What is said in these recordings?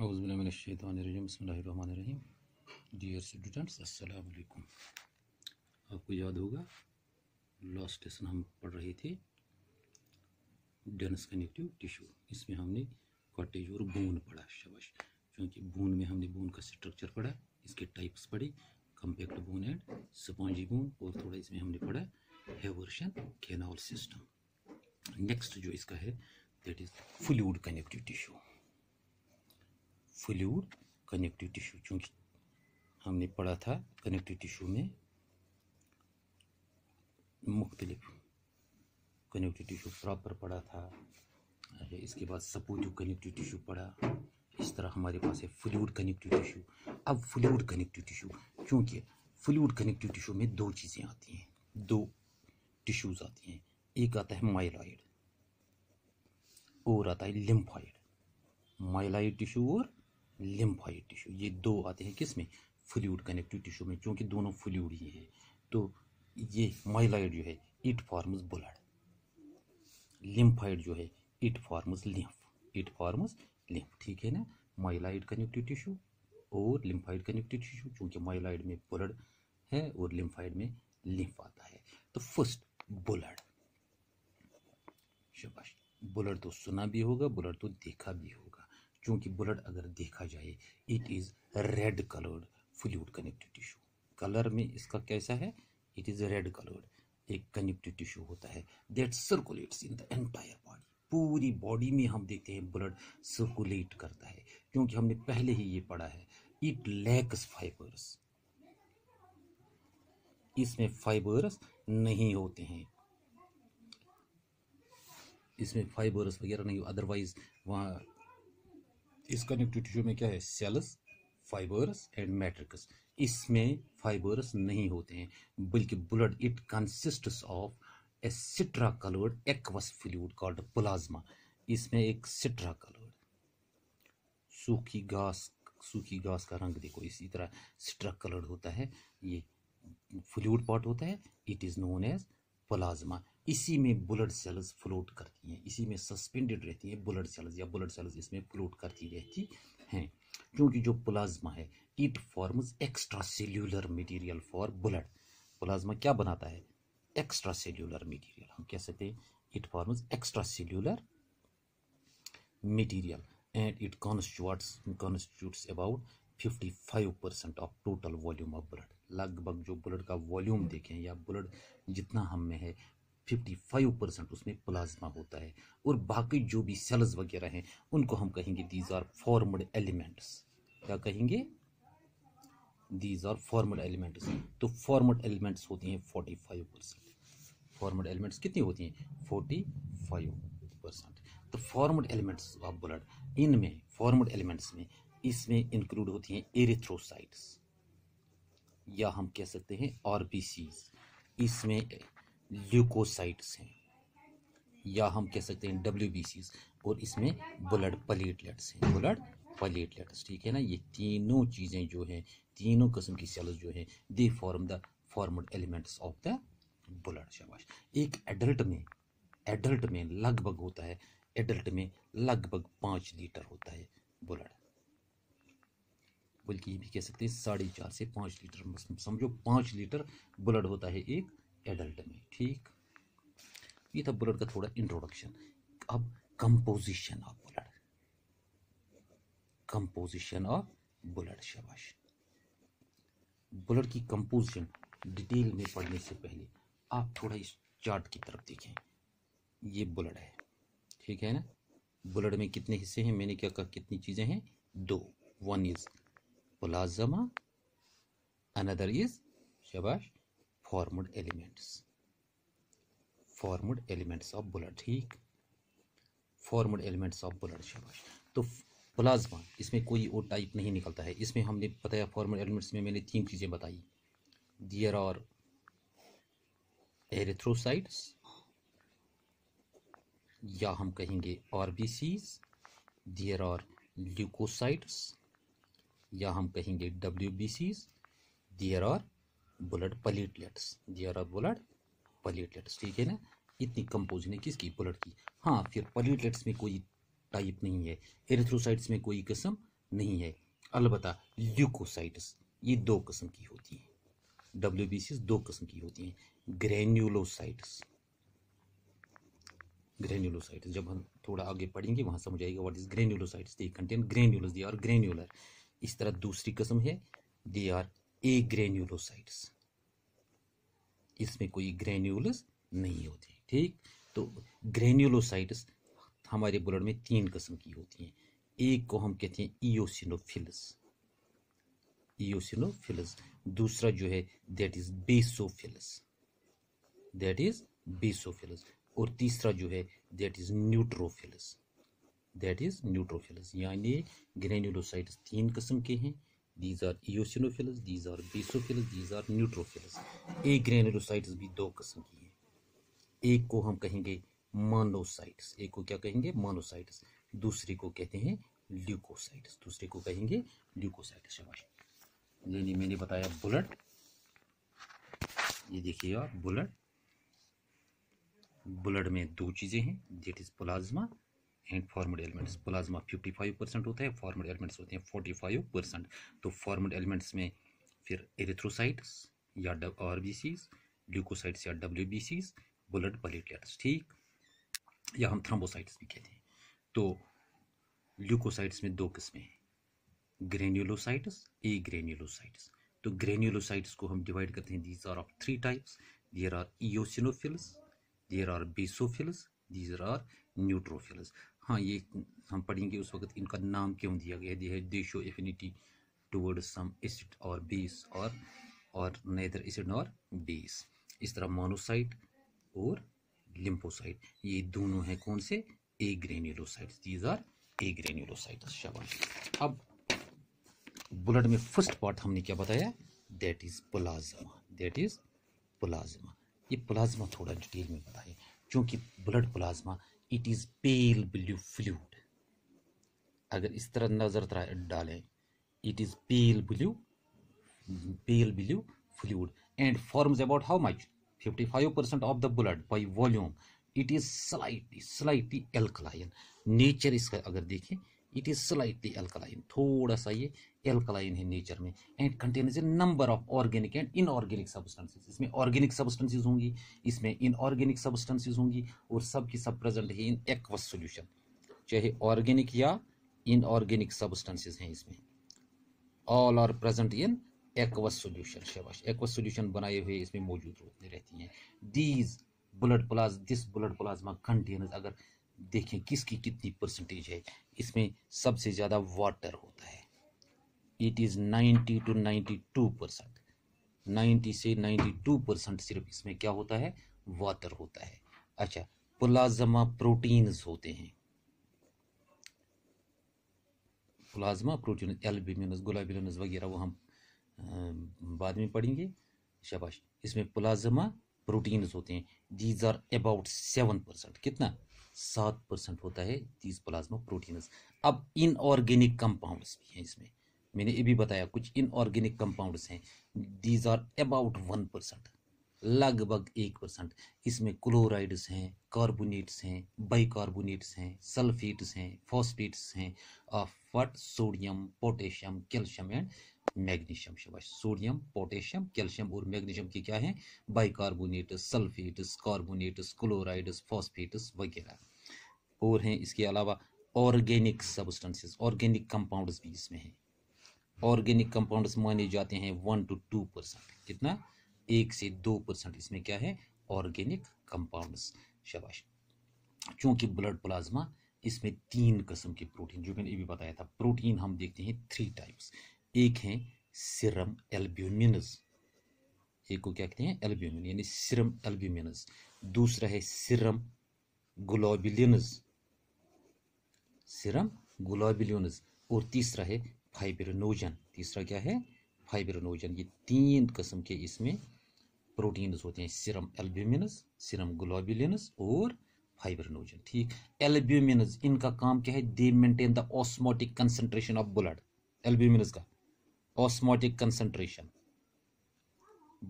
रहीम dear students अस्सलाम वालेकुम आपको याद होगा लास्ट लेसन हम पढ़ रहे थे डेंस कनेक्टिव टिश्यू इसमें हमने कॉटेज और बोन पढ़ा शबश क्योंकि बोन में हमने बोन का स्ट्रक्चर पढ़ा इसके टाइप्स पढ़े compact bone and spongy bone और थोड़ा इसमें हमने पढ़ा हेवर्शन कैनाल सिस्टम नेक्स्ट जो इसका है that is fluid connective tissue fluid connective tissue चूँकि हमने पढ़ा था कनेक्टिव टिश्यू में मुख्तलिफ कनेक्टिव टिश्यू प्रॉपर पढ़ा था इसके बाद सपोर्टिव कनेक्टिव टिश्यू पढ़ा इस तरह हमारे पास है फ्लूड कनेक्टिव टिश्यू अब फ्लूड कनेक्टिव टिश्यू क्योंकि फ्लूड कनेक्टिव टिश्यू में दो चीज़ें आती हैं दो टिश्यूज़ आती हैं एक आता है माइलॉइड और आता है लिम्फाइड माइलॉइड टिश्यू और लिम्फॉइड टिश्यू ये दो आते हैं किस में फ्लूड कनेक्टिव टिश्यू में क्योंकि दोनों फ्लूड ही हैं तो ये माइलाइड जो है इट फॉर्म्स ब्लड लिम्फाइड जो है it forms lymph it forms lymph ठीक है ना माइलाइड कनेक्टिव टिश्यू और लिम्फाइड कनेक्टिव टिश्यू चूँकि माइलाइड में ब्लड है और लिम्फाइड में लिम्फ आता है तो फर्स्ट ब्लड शाबाश ब्लड तो सुना भी होगा ब्लड तो देखा भी होगा क्योंकि ब्लड अगर देखा जाए it is red coloured fluid connective tissue colour में इसका कैसा है इट इज़ रेड कलर्ड एक कनेक्टिव टिश्यू होता है that circulates in the entire body पूरी बॉडी में हम देखते हैं ब्लड सर्कुलेट करता है क्योंकि हमने पहले ही ये पढ़ा है इट लैक्स फाइबर्स इसमें फाइबर्स नहीं होते हैं इसमें फाइबर्स वगैरह नहीं अदरवाइज वहाँ इस कनेक्टिव टिश्यू में क्या है सेल्स फाइबर्स एंड मैट्रिक्स इसमें फाइबर्स नहीं होते हैं बल्कि blood it consist of a straw coloured aqueous fluid called plasma इसमें एक सिट्रा कलर्ड सूखी घास सूखी घास का रंग देखो इसी तरह सिट्रा कलर्ड होता है ये फ्लूड पार्ट होता है it is known as plasma इसी में ब्लड सेल्स फ्लोट करती हैं इसी में सस्पेंडेड रहती हैं ब्लड सेल्स या ब्लड सेल्स इसमें फ्लोट करती रहती हैं क्योंकि जो प्लाज्मा है it forms extra cellular material for blood plasma क्या बनाता है एक्स्ट्रा सेल्यूलर मटीरियल हम कह सकते हैं it forms extra cellular material and it constitutes constitutes about fifty five percent of total volume of blood लगभग जो ब्लड का वॉल्यूम देखें या ब्लड जितना हम में है 55 परसेंट उसमें प्लाज्मा होता है और बाकी जो भी सेल्स वगैरह हैं उनको हम कहेंगे दीज आर फॉर्मड एलिमेंट्स क्या कहेंगे दीज आर फॉर्मड एलिमेंट्स तो फॉर्मड एलिमेंट्स होती हैं 45 परसेंट फॉर्मड एलिमेंट्स कितनी होती हैं 45 परसेंट तो फॉर्मड एलिमेंट्स ऑफ ब्लड इनमें फॉर्मड एलिमेंट्स में इसमें इंक्लूड होती हैं एरिथ्रोसाइट्स या हम कह सकते हैं आर इसमें ल्यूकोसाइट्स हैं या हम कह सकते हैं डब्ल्यू और इसमें ब्लड प्लेटलेट्स हैं ब्लड प्लेटलेट्स ठीक है ना ये तीनों चीज़ें जो हैं तीनों किस्म की सेल्स जो हैं they form the formed elements of the blood शाबाश एक एडल्ट में एडल्ट में लगभग होता है एडल्ट में लगभग पाँच लीटर होता है ब्लड बल्कि ये भी कह सकते हैं साढ़े चार से पाँच लीटर समझो पाँच लीटर ब्लड होता है एक एडल्ट में ठीक ये था बुलेट का थोड़ा इंट्रोडक्शन अब composition of blood composition of blood शबाश बुलेट की कंपोजिशन डिटेल में पढ़ने से पहले आप थोड़ा इस चार्ट की तरफ देखें ये बुलेट है ठीक है ना बुलेट में कितने हिस्से हैं मैंने क्या कहा कितनी चीज़ें हैं दो one is plasma another is शबाश formed elements formed elements of blood ठीक फॉर्मड एलिमेंट्स ऑफ ब्लड शाबाश तो प्लाज्मा इसमें कोई और टाइप नहीं निकलता है इसमें हमने बताया फॉर्मल एलिमेंट्स में मैंने तीन चीज़ें बताई दियर और एरेथ्रोसाइड्स या हम कहेंगे आर बी सीज दियर और ल्यूकोसाइट्स या हम कहेंगे डब्ल्यू बी सीज दियर और blood platelets there are blood platelets ठीक है ना इतनी कंपोजिशन है किसकी ब्लड की हाँ फिर पलीटलेट्स में कोई टाइप नहीं है एरिथ्रोसाइट्स में कोई कस्म नहीं है अलबत् ल्यूकोसाइट्स ये दो कस्म की होती हैं डब्ल्यू बी दो कस्म की होती हैं ग्रेन्यूलोसाइट्स ग्रेन्यूलोसाइट्स जब हम थोड़ा आगे पढ़ेंगे वहाँ समझ आएगा what is granulocytes they contain granules they are granular इस तरह दूसरी कस्म है दे आर ए ग्रेन्यूलोसाइट्स इसमें कोई ग्रेन्यूल्स नहीं होते ठीक तो ग्रेन्यूलोसाइट्स हमारे ब्लड में तीन किस्म की होती हैं एक को हम कहते हैं ईओसिनोफिल्स ईओसिनोफिल्स दूसरा जो है that is basophils that is basophils और तीसरा जो है that is neutrophils that is neutrophils यानी ग्रेन्यूलोसाइट्स तीन किस्म के हैं these are eosinophils these are basophils these are neutrophils agranulocytes भी दो किस्म की है एक को हम कहेंगे मानोसाइट्स एक को क्या कहेंगे मानोसाइट्स दूसरे को कहते हैं ल्यूकोसाइट्स दूसरे को कहेंगे ल्यूकोसाइट्स शबाश यानी मैंने बताया बुलेट ये देखिए आप बुलेट ब्लड में दो चीज़ें हैं that is plasma and formed elements plasma 55 percent होता है फॉर्मड एलिमेंट्स होते हैं 45 परसेंट तो फॉर्मड एलिमेंट्स में फिर एरिथ्रोसाइट्स या आर बी सीज ल्यूकोसाइट्स या W B Cs blood platelets ठीक या हम थ्रोम्बोसाइट्स भी कहते हैं तो ल्यूकोसाइट्स में दो किस्में हैं ग्रेन्यूलोसाइट्स ए ग्रेन्यूलोसाइट्स तो ग्रेन्यूलोसाइट्स को हम डिवाइड करते हैं these are of three types there are eosinophils there are basophils these are neutrophils हाँ ये हम पढ़ेंगे उस वक्त इनका नाम क्यों दिया गया है they show affinity toward some acid और बेस और और नैदर एसिड और बेस इस तरह मोनोसाइट और लिम्फोसाइट ये दोनों हैं कौन से agranulocytes these are agranulocytes शबाश अब ब्लड में फर्स्ट पार्ट हमने क्या बताया that is plasma that is plasma ये प्लाज्मा थोड़ा डिटेल में बताया क्योंकि blood plasma it is pale blue fluid अगर इस तरह नज़र डालें it is pale blue pale blue fluid and forms about how much 55% of the blood by volume it is slightly slightly alkaline nature इसका अगर देखें इट इज़ स्लाइटली एल्कलाइन थोड़ा सा ये एल्कलाइन है नेचर में and contains a number of organic and inorganic substances इसमें organic substances होंगी इसमें इनऑर्गेनिक सब्सटेंसेज होंगी और सब की सब प्रेजेंट है इन एक्वस सोल्यूशन चाहे ऑर्गेनिक या इनऑर्गेनिक सब्सटेंसेज हैं इसमें all are present in aqueous solution शबाश एक्वस सोल्यूशन बनाए हुए इसमें मौजूद रहती हैं these blood plasma this blood plasma containers अगर देखें किसकी कितनी परसेंटेज है इसमें सबसे ज़्यादा वाटर होता है it is ninety two two percent ninety से नाइन्टी टू परसेंट सिर्फ इसमें क्या होता है वाटर होता है अच्छा प्लाज्मा प्रोटीन्स होते हैं प्लाज्मा प्रोटीन एल्ब्यूमिनस गुलाबिनस वगैरह वो हम बाद में पढ़ेंगे शाबाश इसमें प्लाज्मा प्रोटीन्स होते हैं these are about seven percent कितना सात परसेंट होता है दीज प्लाज्मा प्रोटीनस अब इनऑर्गेनिक कंपाउंड्स भी हैं इसमें मैंने ये भी बताया कुछ इनऑर्गेनिक कंपाउंड्स हैं these are about one percent लगभग एक परसेंट इसमें क्लोराइड्स हैं कार्बोनेट्स हैं कार्बोनेट्स हैं सल्फेट्स हैं फॉस्फेट्स हैं of what sodium potassium calcium and magnesium शिवाय सोडियम पोटेशियम कैल्शियम और मैग्नीशियम की क्या है bicarbonate sulphates carbonates chlorides phosphates वगैरह और हैं इसके अलावा ऑर्गेनिक सब्सटेंसेस ऑर्गेनिक कंपाउंड्स भी इसमें हैं ऑर्गेनिक कंपाउंड्स माने जाते हैं वन टू टू परसेंट कितना एक से दो परसेंट इसमें क्या है ऑर्गेनिक कंपाउंड्स शबाश चूँकि ब्लड प्लाज्मा इसमें तीन किस्म के प्रोटीन जो मैंने ये भी बताया था प्रोटीन हम देखते हैं थ्री टाइप्स एक है सिरम एल्ब्यूमिनस एक को क्या कहते हैं एल्ब्यूमिन यानी सिरम एल्ब्यूमिनस दूसरा है सिरम ग्लोबिलियनस सिरम ग्लोबिलियनस और तीसरा है फाइब्रिनोजन तीसरा क्या है फाइब्रिनोजन ये तीन किस्म के इसमें प्रोटीन्स होते हैं सिरम एल्ब्यूमिनस सिरम ग्लोबिलियनस और फाइब्रिनोजन ठीक एल्ब्यूमिनस इनका काम क्या है they maintain the osmotic concentration of blood albumins का ऑस्मोटिक कंसंट्रेशन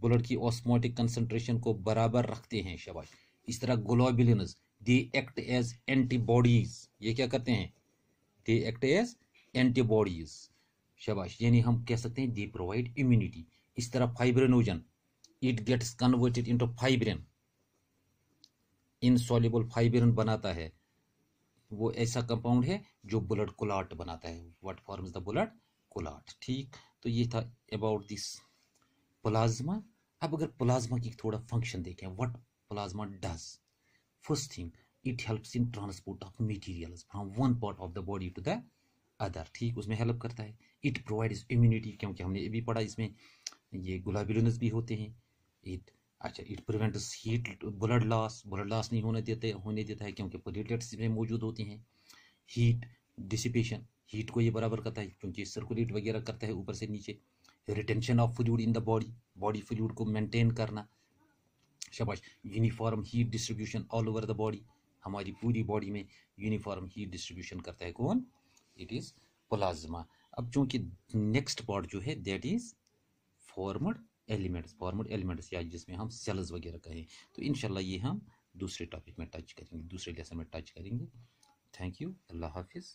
ब्लड की ऑस्मोटिक कंसंट्रेशन को बराबर रखते हैं शबाश इस तरह globulins they act as antibodies ये क्या करते हैं दे एक्ट एज एंटीबॉडीज शबाश यानी हम कह सकते हैं दे प्रोवाइड इम्यूनिटी इस तरह fibrinogen it gets converted into fibrin insoluble fibrin बनाता है वो ऐसा कंपाउंड है जो ब्लड क्लाट बनाता है what forms the blood clot ठीक तो ये था अबाउट दिस प्लाज्मा अब अगर प्लाज्मा की थोड़ा फंक्शन देखें what plasma does first thing it helps in transport of materials from one part of the body to the other ठीक उसमें हेल्प करता है इट प्रोवाइड्स इम्यूनिटी क्योंकि हमने ये भी पढ़ा इसमें ये गुलाबी लूनस भी होते हैं इट अच्छा it prevents heat blood loss blood loss नहीं होने देते होने देता है क्योंकि प्लेटलेट्स इसमें मौजूद होते हैं हीट डिसिपेशन हीट को ये बराबर करता है क्योंकि सर्कुलेट वगैरह करता है ऊपर से नीचे retention of fluid in the body body fluid को मेंटेन करना शाबाश uniform heat distribution all over the body हमारी पूरी बॉडी में यूनिफॉर्म हीट डिस्ट्रीब्यूशन करता है कौन इट इज़ प्लाज्मा अब चूंकि नेक्स्ट पार्ट जो है that is formed elements formed elements या जिसमें हम सेल्स वगैरह कहें तो इन ये हम दूसरे टॉपिक में टच करेंगे दूसरे लेसन में टच करेंगे थैंक यू अल्लाह हाफिज़